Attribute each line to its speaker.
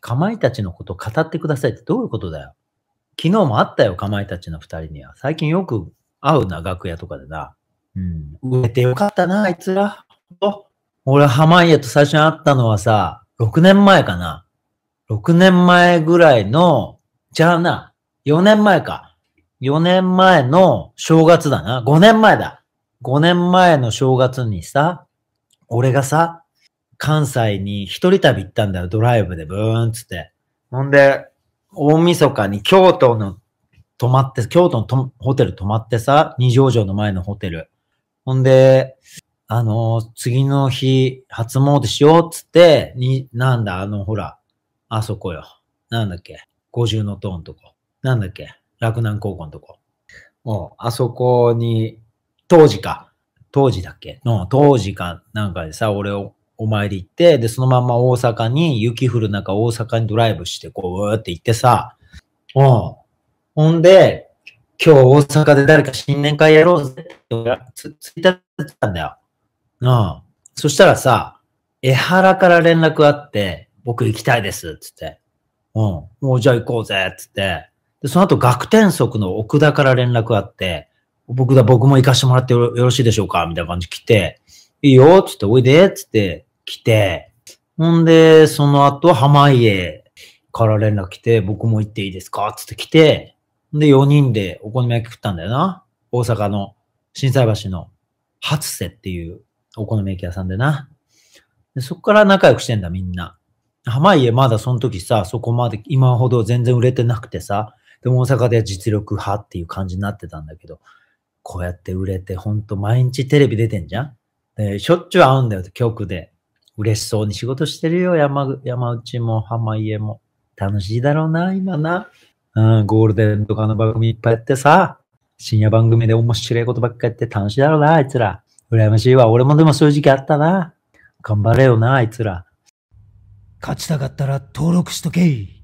Speaker 1: かまいたちのことを語ってくださいってどういうことだよ。昨日もあったよ、かまいたちの二人には。最近よく会うな、楽屋とかでな。うん。売れてよかったな、あいつら。俺、濱家と最初に会ったのはさ、6年前かな。6年前ぐらいの、じゃあな、4年前か。4年前の正月だな。5年前だ。5年前の正月にさ、俺がさ、関西に一人旅行ったんだよ、ドライブでブーンつって。ほんで、大晦日に京都の泊まって、京都のホテル泊まってさ、二条城の前のホテル。ほんで、あのー、次の日、初詣しようっつって、に、なんだ、あの、ほら、あそこよ。なんだっけ五重の塔のとこ。なんだっけ洛南高校のとこ。もう、あそこに、当時か。当時だっけの、当時かなんかでさ、俺をお参り行って、で、そのまま大阪に、雪降る中大阪にドライブして、こう、うーって行ってさ、うん。ほんで、今日大阪で誰か新年会やろうぜってつ、ついたんだよ。うん。そしたらさ、江原から連絡あって、僕行きたいですっつって。うん。もうじゃあ行こうぜっつって。で、その後学天則の奥田から連絡あって、僕だ、僕も行かしてもらってよろしいでしょうかみたいな感じ来て、いいよっつって、おいでっつって、来て、ほんで、その後、濱家から連絡来て、僕も行っていいですかつって来て、で、4人でお好み焼き食ったんだよな。大阪の、震災橋の、初瀬っていうお好み焼き屋さんでな。でそっから仲良くしてんだ、みんな。濱家まだその時さ、そこまで今ほど全然売れてなくてさ、でも大阪で実力派っていう感じになってたんだけど、こうやって売れて、ほんと毎日テレビ出てんじゃんえしょっちゅう会うんだよ、局で。嬉しそうに仕事してるよ、山、山内も濱家も。楽しいだろうな、今な。うん、ゴールデンとかの番組いっぱいやってさ、深夜番組で面白いことばっかやって楽しいだろうな、あいつら。羨ましいわ。俺もでも正直あったな。頑張れよな、あいつら。勝ちたかったら登録しとけ